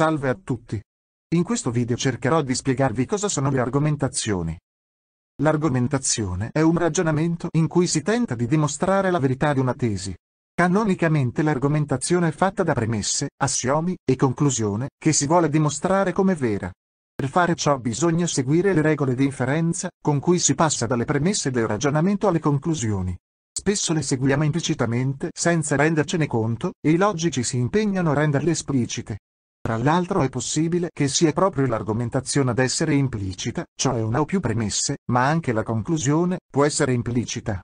Salve a tutti! In questo video cercherò di spiegarvi cosa sono le argomentazioni. L'argomentazione è un ragionamento in cui si tenta di dimostrare la verità di una tesi. Canonicamente l'argomentazione è fatta da premesse, assiomi e conclusione che si vuole dimostrare come vera. Per fare ciò bisogna seguire le regole di inferenza con cui si passa dalle premesse del ragionamento alle conclusioni. Spesso le seguiamo implicitamente senza rendercene conto e i logici si impegnano a renderle esplicite. Tra l'altro è possibile che sia proprio l'argomentazione ad essere implicita, cioè una o più premesse, ma anche la conclusione, può essere implicita.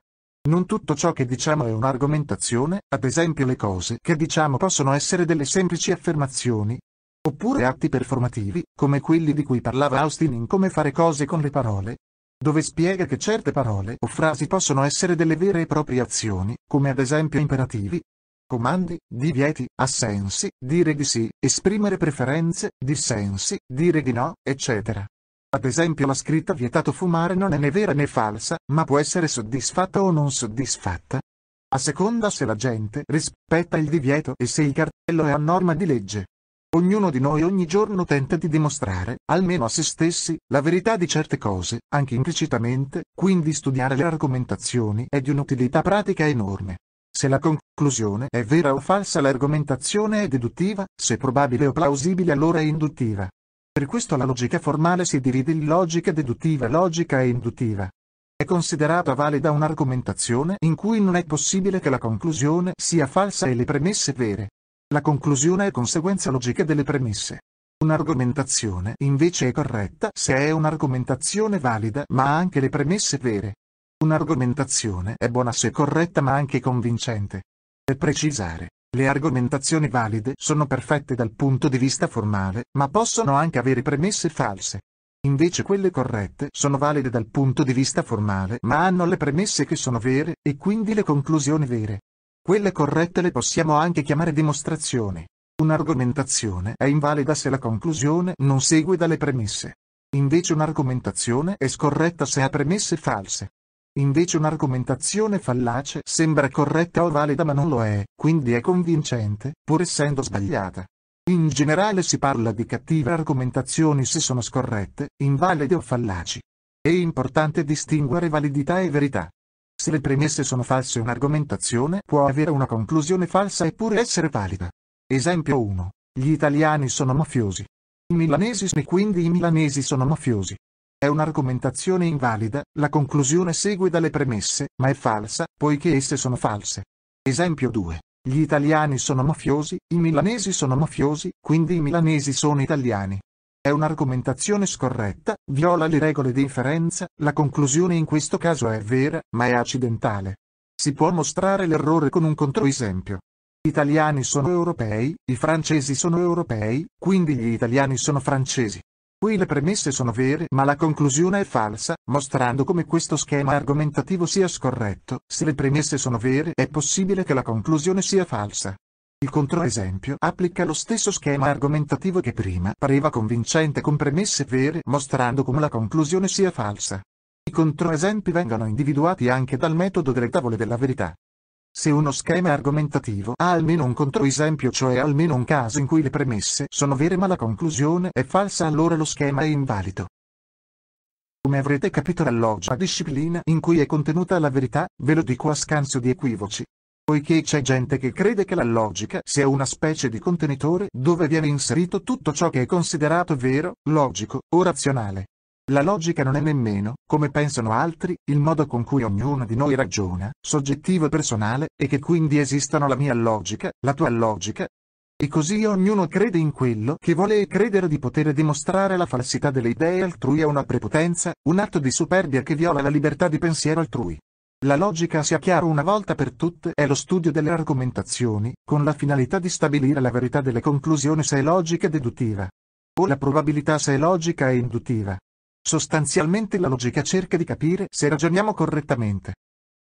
Non tutto ciò che diciamo è un'argomentazione, ad esempio le cose che diciamo possono essere delle semplici affermazioni, oppure atti performativi, come quelli di cui parlava Austin in Come fare cose con le parole, dove spiega che certe parole o frasi possono essere delle vere e proprie azioni, come ad esempio imperativi, comandi, divieti, assensi, dire di sì, esprimere preferenze, dissensi, dire di no, eccetera. Ad esempio la scritta vietato fumare non è né vera né falsa, ma può essere soddisfatta o non soddisfatta. A seconda se la gente rispetta il divieto e se il cartello è a norma di legge. Ognuno di noi ogni giorno tenta di dimostrare, almeno a se stessi, la verità di certe cose, anche implicitamente, quindi studiare le argomentazioni è di un'utilità pratica enorme se la conclusione è vera o falsa l'argomentazione è deduttiva, se probabile o plausibile allora è induttiva. Per questo la logica formale si divide in logica deduttiva e logica indutiva. È considerata valida un'argomentazione in cui non è possibile che la conclusione sia falsa e le premesse vere. La conclusione è conseguenza logica delle premesse. Un'argomentazione invece è corretta se è un'argomentazione valida ma ha anche le premesse vere. Un'argomentazione è buona se corretta ma anche convincente. Per precisare, le argomentazioni valide sono perfette dal punto di vista formale, ma possono anche avere premesse false. Invece quelle corrette sono valide dal punto di vista formale, ma hanno le premesse che sono vere, e quindi le conclusioni vere. Quelle corrette le possiamo anche chiamare dimostrazioni. Un'argomentazione è invalida se la conclusione non segue dalle premesse. Invece un'argomentazione è scorretta se ha premesse false. Invece un'argomentazione fallace sembra corretta o valida ma non lo è, quindi è convincente, pur essendo sbagliata. In generale si parla di cattive argomentazioni se sono scorrette, invalide o fallaci. È importante distinguere validità e verità. Se le premesse sono false un'argomentazione può avere una conclusione falsa eppure essere valida. Esempio 1. Gli italiani sono mafiosi. I milanesi quindi i milanesi sono mafiosi. È un'argomentazione invalida, la conclusione segue dalle premesse, ma è falsa, poiché esse sono false. Esempio 2. Gli italiani sono mafiosi, i milanesi sono mafiosi, quindi i milanesi sono italiani. È un'argomentazione scorretta, viola le regole di inferenza, la conclusione in questo caso è vera, ma è accidentale. Si può mostrare l'errore con un controesempio. Gli italiani sono europei, i francesi sono europei, quindi gli italiani sono francesi. Qui le premesse sono vere ma la conclusione è falsa, mostrando come questo schema argomentativo sia scorretto. Se le premesse sono vere è possibile che la conclusione sia falsa. Il controesempio applica lo stesso schema argomentativo che prima pareva convincente con premesse vere mostrando come la conclusione sia falsa. I controesempi vengono individuati anche dal metodo delle tavole della verità. Se uno schema argomentativo ha almeno un controesempio, cioè almeno un caso in cui le premesse sono vere ma la conclusione è falsa, allora lo schema è invalido. Come avrete capito dall'oggi a disciplina in cui è contenuta la verità, ve lo dico a scanso di equivoci. Poiché c'è gente che crede che la logica sia una specie di contenitore dove viene inserito tutto ciò che è considerato vero, logico o razionale. La logica non è nemmeno, come pensano altri, il modo con cui ognuno di noi ragiona, soggettivo e personale, e che quindi esistano la mia logica, la tua logica. E così ognuno crede in quello che vuole e credere di poter dimostrare la falsità delle idee altrui è una prepotenza, un atto di superbia che viola la libertà di pensiero altrui. La logica, sia chiaro una volta per tutte, è lo studio delle argomentazioni, con la finalità di stabilire la verità delle conclusioni se è logica e deduttiva. O la probabilità se è logica e induttiva. Sostanzialmente la logica cerca di capire se ragioniamo correttamente.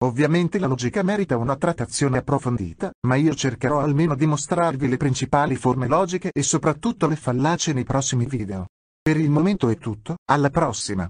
Ovviamente la logica merita una trattazione approfondita, ma io cercherò almeno di mostrarvi le principali forme logiche e soprattutto le fallacie nei prossimi video. Per il momento è tutto, alla prossima!